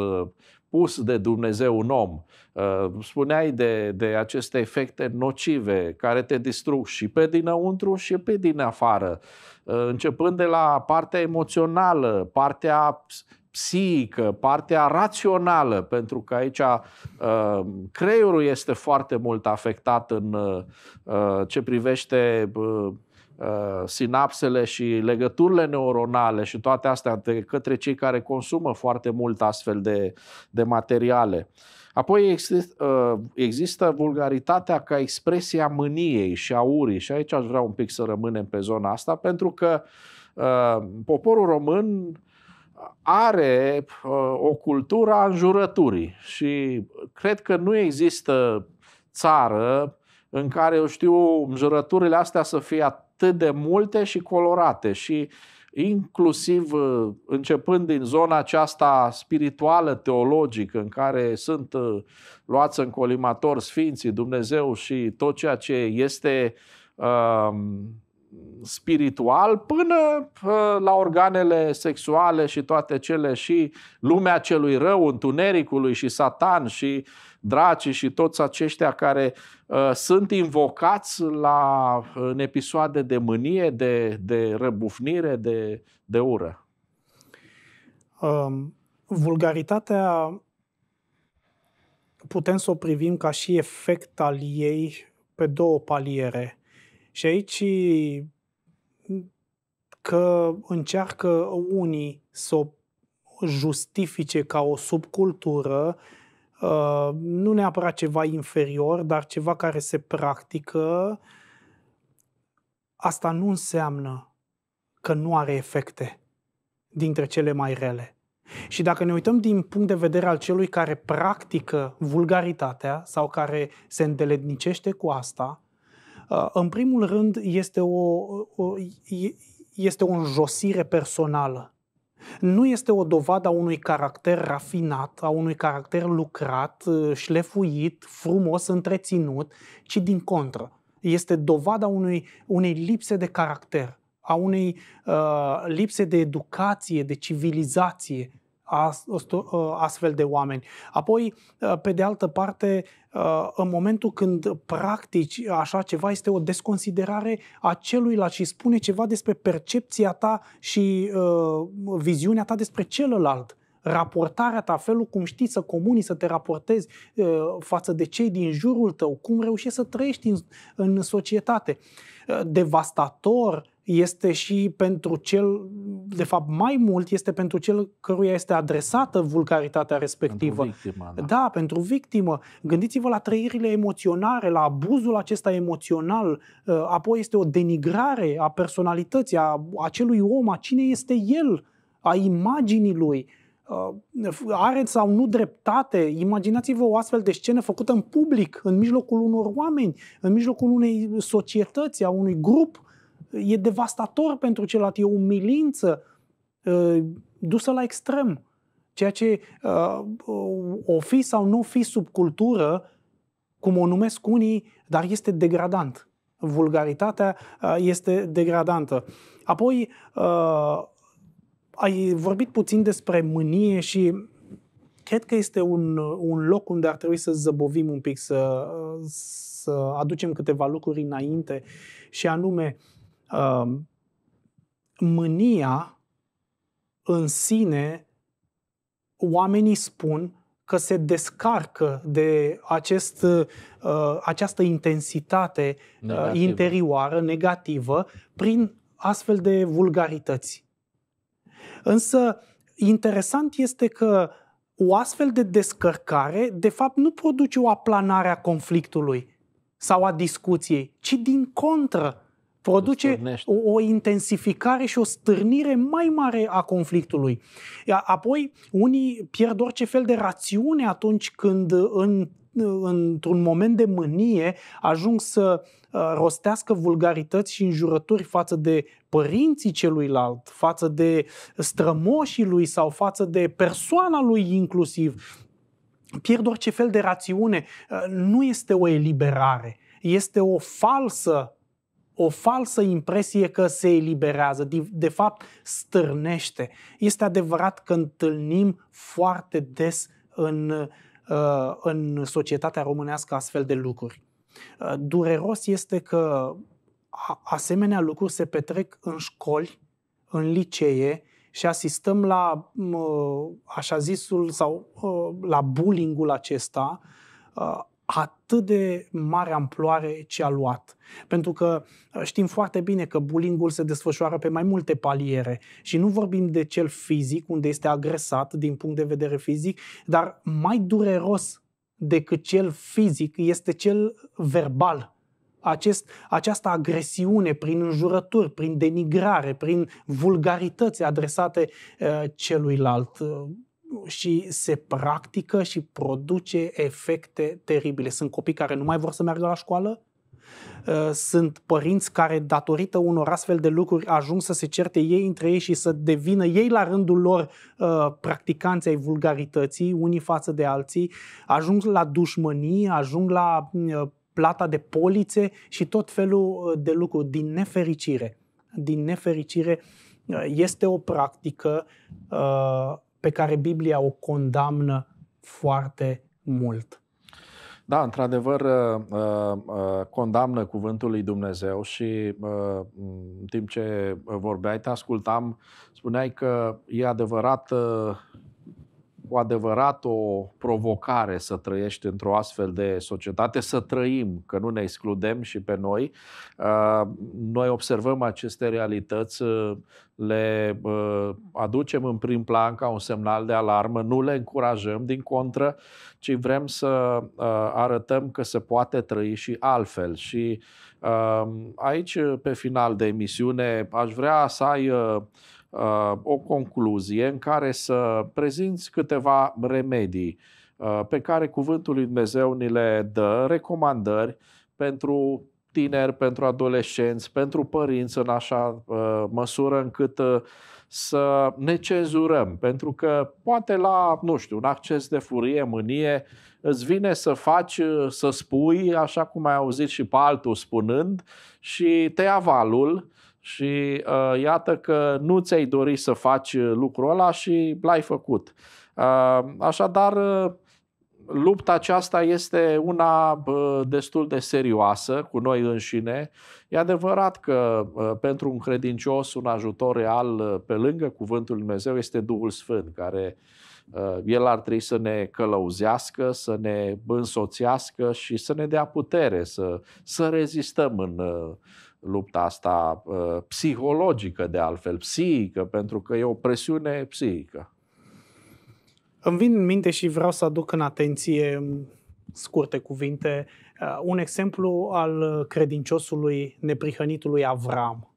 pus de Dumnezeu un om. Uh, spuneai de, de aceste efecte nocive care te distrug și pe dinăuntru și pe din afară, uh, începând de la partea emoțională, partea psihică, partea rațională, pentru că aici uh, creierul este foarte mult afectat în ce privește Uh, sinapsele și legăturile neuronale și toate astea de către cei care consumă foarte mult astfel de, de materiale. Apoi există, uh, există vulgaritatea ca expresia mâniei și a urii și aici aș vrea un pic să rămânem pe zona asta pentru că uh, poporul român are o cultură a înjurăturii și cred că nu există țară în care, eu știu, înjurăturile astea să fie atât de multe și colorate și inclusiv uh, începând din zona aceasta spirituală, teologică, în care sunt uh, luați în colimator Sfinții, Dumnezeu și tot ceea ce este uh, spiritual, până uh, la organele sexuale și toate cele și lumea celui rău, întunericului și satan și draci și toți aceștia care uh, sunt invocați la, în episoade de mânie, de, de răbufnire, de, de ură? Um, vulgaritatea putem să o privim ca și efect al ei pe două paliere. Și aici mm, că încearcă unii să o justifice ca o subcultură, uh, Uh, nu neapărat ceva inferior, dar ceva care se practică, asta nu înseamnă că nu are efecte dintre cele mai rele. Și dacă ne uităm din punct de vedere al celui care practică vulgaritatea sau care se îndelednicește cu asta, uh, în primul rând este o, o, este o înjosire personală nu este o dovadă a unui caracter rafinat, a unui caracter lucrat, ă, șlefuit, frumos, întreținut, ci din contră. Este dovada unui, unei lipse de caracter, a unei uh, lipse de educație, de civilizație, Ă, astfel de oameni. Apoi, ă, pe de altă parte, ă, în momentul când practici așa ceva, este o desconsiderare a celuilalt și spune ceva despre percepția ta și viziunea ta despre celălalt raportarea ta, felul cum știi să comuni, să te raportezi față de cei din jurul tău, cum reușești să trăiești în, în societate. devastator este și pentru cel, de fapt mai mult, este pentru cel căruia este adresată vulgaritatea respectivă. Pentru victimă, da. da, pentru victimă. Gândiți-vă la trăirile emoționare, la abuzul acesta emoțional, uh, apoi este o denigrare a personalității, a acelui om, a cine este el, a imaginii lui uh, are sau nu dreptate. Imaginați-vă o astfel de scenă făcută în public, în mijlocul unor oameni, în mijlocul unei societăți, a unui grup e devastator pentru celălalt, e o umilință uh, dusă la extrem. Ceea ce uh, o fi sau nu fi subcultură, cum o numesc unii, dar este degradant. Vulgaritatea uh, este degradantă. Apoi, uh, ai vorbit puțin despre mânie și cred că este un, un loc unde ar trebui să zăbovim un pic, să, să aducem câteva lucruri înainte și anume uh, Um, mânia în sine, oamenii spun că se descarcă de acest, uh, această intensitate uh, negativă. interioară negativă prin astfel de vulgarități. Însă, interesant este că o astfel de descărcare, de fapt, nu produce o aplanare a conflictului sau a discuției, ci din contră, produce o, o intensificare și o stârnire mai mare a conflictului. Apoi, unii pierd orice fel de rațiune atunci când în într-un moment de mânie ajung să uh, rostească vulgarități și înjurături față de părinții celuilalt, față de strămoșii lui sau față de persoana lui inclusiv. Pierd orice fel de rațiune. Uh, nu este o eliberare, este o falsă o falsă impresie că se eliberează, de, fapt stârnește. Este adevărat că întâlnim foarte des în, uh, în societatea românească astfel de lucruri. Uh, dureros este că asemenea lucruri se petrec în școli, în licee și asistăm la uh, așa zisul sau la bullying-ul acesta atât de mare amploare ce a luat. Pentru că uh, știm foarte bine că bullying se desfășoară pe mai multe paliere și nu vorbim de cel fizic, unde este agresat din punct de vedere fizic, dar mai dureros decât cel fizic este cel verbal. Acest, această agresiune prin înjurături, prin denigrare, prin vulgarități adresate uh, celuilalt. Uh, și se practică și produce efecte teribile. Sunt copii care nu mai vor să meargă la școală, uh, sunt părinți care, datorită unor astfel de lucruri, ajung să se certe ei între ei și să devină ei la rândul lor uh, practicanți ai vulgarității, unii față de alții, ajung la dușmănii, ajung la uh, plata de polițe și tot felul de lucruri. Din nefericire, din nefericire, este o practică pe care Biblia o condamnă foarte mult. Da, într-adevăr, uh, uh, uh, condamnă cuvântul lui Dumnezeu și în timp ce vorbeai, te ascultam, spuneai că e adevărat cu adevărat o provocare să trăiești într-o astfel de societate, să trăim, că nu ne excludem și pe noi. Uh, noi observăm aceste realități, uh, le uh, aducem în prim plan ca un semnal de alarmă, nu le încurajăm, din contră, ci vrem să arătăm că se poate trăi și altfel. Și aici, pe final de emisiune, aș vrea să ai Uh, o concluzie în care să prezinți câteva remedii uh, pe care Cuvântul lui Dumnezeu ni le dă, recomandări pentru tineri, pentru adolescenți, pentru părinți, în așa uh, măsură încât să ne cenzurăm, pentru că poate la, nu știu, un acces de furie, mânie, îți vine să faci, să spui, așa cum ai auzit și pe altul spunând, și te ia valul și uh, iată că nu ți-ai dori să faci uh, lucrul ăla și l-ai făcut. Uh, așadar, uh, lupta aceasta este una destul de serioasă cu noi înșine. E adevărat că uh, pentru un credincios un ajutor real uh, pe lângă Cuvântul Lui Dumnezeu este Duhul Sfânt, care el ar trebui să ne călăuzească, să ne însoțească și să ne dea putere să, să rezistăm în lupta asta uh, psihologică, de altfel, psihică, pentru că e o presiune psihică. Îmi vin în minte și vreau să aduc în atenție, scurte cuvinte, uh, un exemplu al credinciosului neprihănitului Avram.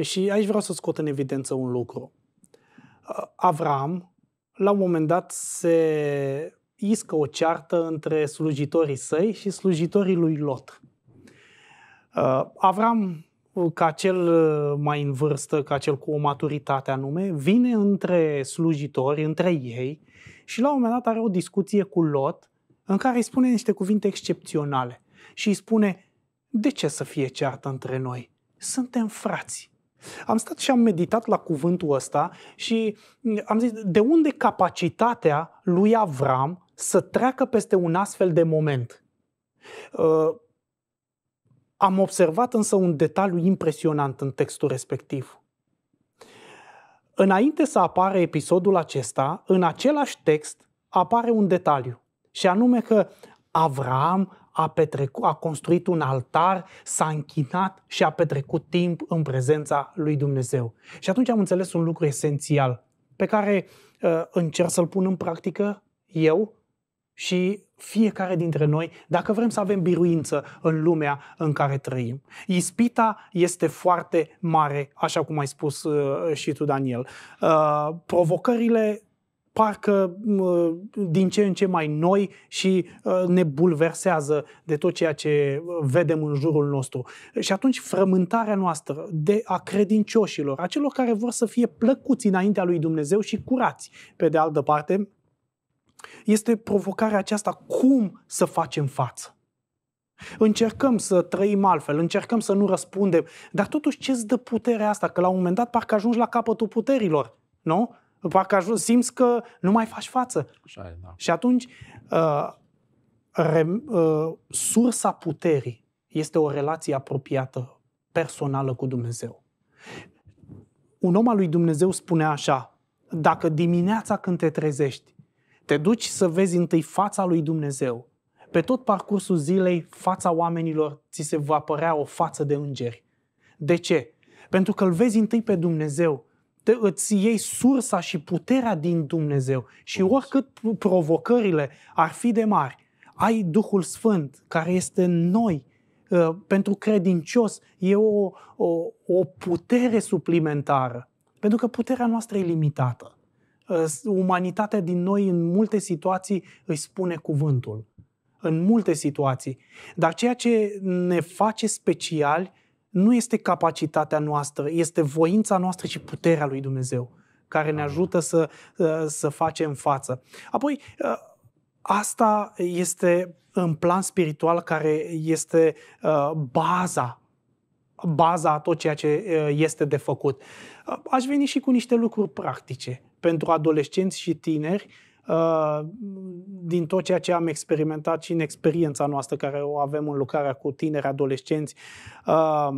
Și aici vreau să scot în evidență un lucru. Uh, Avram, la un moment dat, se iscă o ceartă între slujitorii săi și slujitorii lui Lot. Uh, Avram, uh, ca cel uh, mai în vârstă, ca cel cu o maturitate anume, vine între slujitori, între ei și la un moment dat are o discuție cu Lot în care îi spune niște cuvinte excepționale și îi spune de ce să fie ceartă între noi? Suntem frați. Am stat și am meditat la cuvântul ăsta și mm, am zis de unde capacitatea lui Avram să treacă peste un astfel de moment. Am observat însă un detaliu impresionant în textul respectiv. Înainte să apare episodul acesta, în același text apare un detaliu, și anume că Avram a, petrecut, a construit un altar, s-a închinat și a petrecut timp în prezența lui Dumnezeu. Și atunci am înțeles un lucru esențial pe care uh, încerc să-l pun în practică eu și fiecare dintre noi dacă vrem să avem biruință în lumea în care trăim. Ispita este foarte mare, așa cum ai spus uh, și tu, Daniel. Uh, provocările parcă uh, din ce în ce mai noi și ne bulversează de tot ceea ce vedem în jurul nostru. Și atunci frământarea noastră de a credincioșilor, acelor care vor să fie plăcuți înaintea lui Dumnezeu și curați, pe de altă parte, este provocarea aceasta cum să facem față. Încercăm să trăim altfel, încercăm să nu răspundem, dar totuși ce ți dă puterea asta? Că la un moment dat parcă ajungi la capătul puterilor, nu? Parcă ajungi, simți că nu mai faci față. Așa e, da. Și atunci, uh, re, uh, sursa puterii este o relație apropiată, personală cu Dumnezeu. Un om al lui Dumnezeu spune așa, dacă dimineața când te trezești, te duci să vezi întâi fața lui Dumnezeu. Pe tot parcursul zilei, fața oamenilor ți se va părea o față de îngeri. De ce? Pentru că îl vezi întâi pe Dumnezeu, te, îți iei sursa și puterea din Dumnezeu și oricât provocările ar fi de mari, ai Duhul Sfânt care este în noi. Uh, pentru credincios e o, o, o putere suplimentară, pentru că puterea noastră e limitată umanitatea din noi în multe situații îi spune cuvântul. În multe situații. Dar ceea ce ne face speciali nu este capacitatea noastră, este voința noastră și puterea lui Dumnezeu care ne ajută să, ă, să facem față. Apoi, ă, asta este în plan spiritual care este ă, baza baza a tot ceea ce este de făcut. Aș veni și cu niște lucruri practice pentru adolescenți și tineri uh, din tot ceea ce am experimentat și în experiența noastră care o avem în lucrarea cu tineri, adolescenți, uh,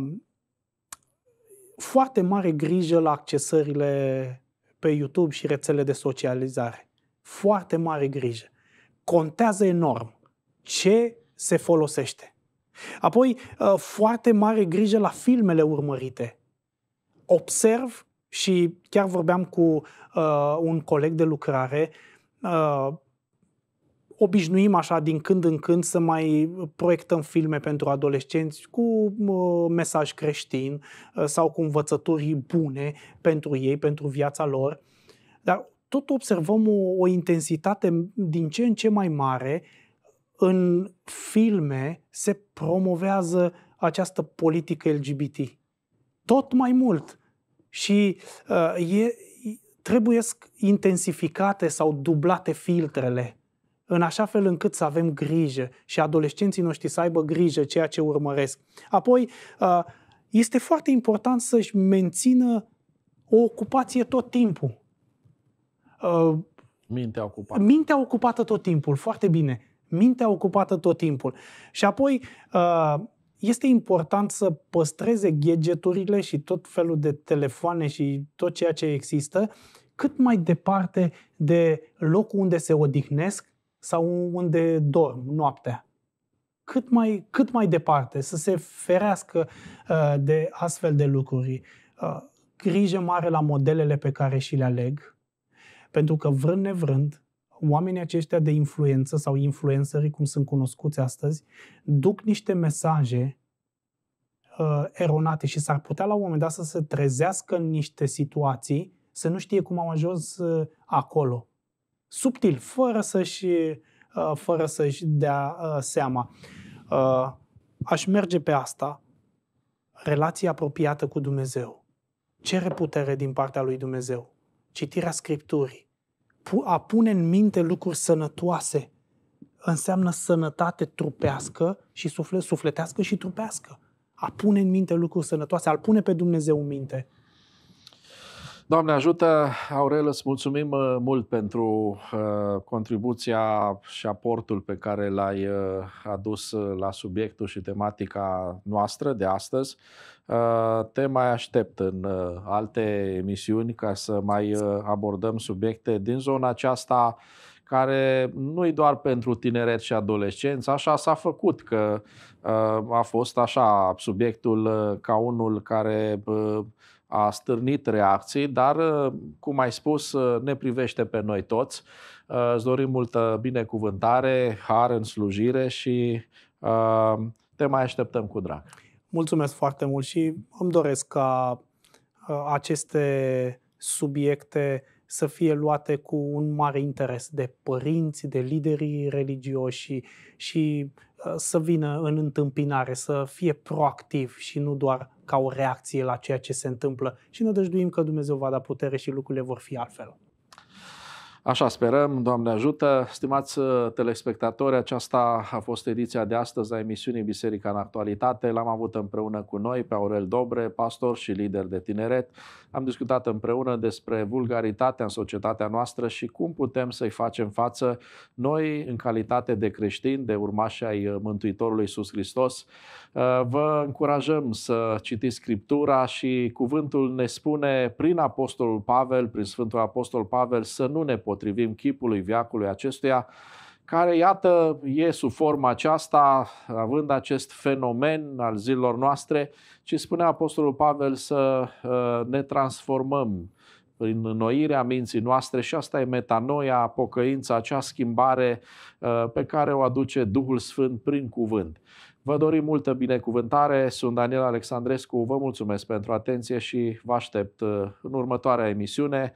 foarte mare grijă la accesările pe YouTube și rețele de socializare. Foarte mare grijă. Contează enorm ce se folosește. Apoi, uh, foarte mare grijă la filmele urmărite. Observ și chiar vorbeam cu uh, un coleg de lucrare, uh, obișnuim așa din când în când să mai proiectăm filme pentru adolescenți cu uh, mesaj creștin uh, sau cu învățături bune pentru ei, pentru viața lor. Dar tot observăm o, o intensitate din ce în ce mai mare în filme se promovează această politică LGBT. Tot mai mult și uh, e, trebuie intensificate sau dublate filtrele în așa fel încât să avem grijă și adolescenții noștri să aibă grijă ceea ce urmăresc. Apoi, uh, este foarte important să-și mențină o ocupație tot timpul. Uh, mintea ocupată. Mintea ocupată tot timpul, foarte bine. Mintea ocupată tot timpul. Și apoi, uh, este important să păstreze gadgeturile și tot felul de telefoane și tot ceea ce există cât mai departe de locul unde se odihnesc sau unde dorm noaptea. Cât mai, cât mai departe, să se ferească uh, de astfel de lucruri. Uh, grijă mare la modelele pe care și le aleg, pentru că vrând nevrând, oamenii aceștia de influență sau influencerii, cum sunt cunoscuți astăzi, duc niște mesaje uh, eronate și s-ar putea la un moment dat să se trezească în niște situații să nu știe cum au ajuns uh, acolo. Subtil, fără să-și, uh, fără să-și dea uh, seama. Uh, aș merge pe asta, relație apropiată cu Dumnezeu. Cere putere din partea lui Dumnezeu. Citirea Scripturii a pune în minte lucruri sănătoase înseamnă sănătate trupească și sufletească și trupească. A pune în minte lucruri sănătoase, al pune pe Dumnezeu în minte. Doamne ajută, Aurel, îți mulțumim uh, mult pentru uh, contribuția și aportul pe care l-ai uh, adus la subiectul și tematica noastră de astăzi. Te mai aștept în alte emisiuni ca să mai abordăm subiecte din zona aceasta care nu e doar pentru tineret și adolescenți, așa s-a făcut, că a fost așa subiectul ca unul care a stârnit reacții, dar, uh, cum ai spus, uh, ne privește pe noi toți. Uh, îți dorim multă binecuvântare, har în slujire și te mai așteptăm cu drag. Mulțumesc foarte mult și îmi doresc ca aceste subiecte să fie luate cu un mare interes de părinți, de liderii religioși și să vină în întâmpinare, să fie proactiv și nu doar ca o reacție la ceea ce se întâmplă și ne dăjduim că Dumnezeu va da putere și lucrurile vor fi altfel. Așa sperăm, Doamne ajută. Stimați uh, telespectatori, aceasta a fost ediția de astăzi a emisiunii Biserica în Actualitate. L-am avut împreună cu noi pe Aurel Dobre, pastor și lider de tineret. Am discutat împreună despre vulgaritatea în societatea noastră și cum putem să-i facem față noi în calitate de creștini, de urmași ai uh, Mântuitorului Iisus Hristos. Uh, vă încurajăm să citiți Scriptura și cuvântul ne spune prin Apostolul Pavel, prin Sfântul Apostol Pavel, să nu ne potrivim chipului viacului acestuia, care, iată, e sub forma aceasta, având acest fenomen al zilor noastre, ce spune Apostolul Pavel să ă, ne transformăm prin înnoirea minții noastre și asta e metanoia, pocăința, acea schimbare ă, pe care o aduce Duhul Sfânt prin cuvânt. Vă dorim multă binecuvântare, sunt Daniel Alexandrescu, vă mulțumesc pentru atenție și vă aștept ă, în următoarea emisiune.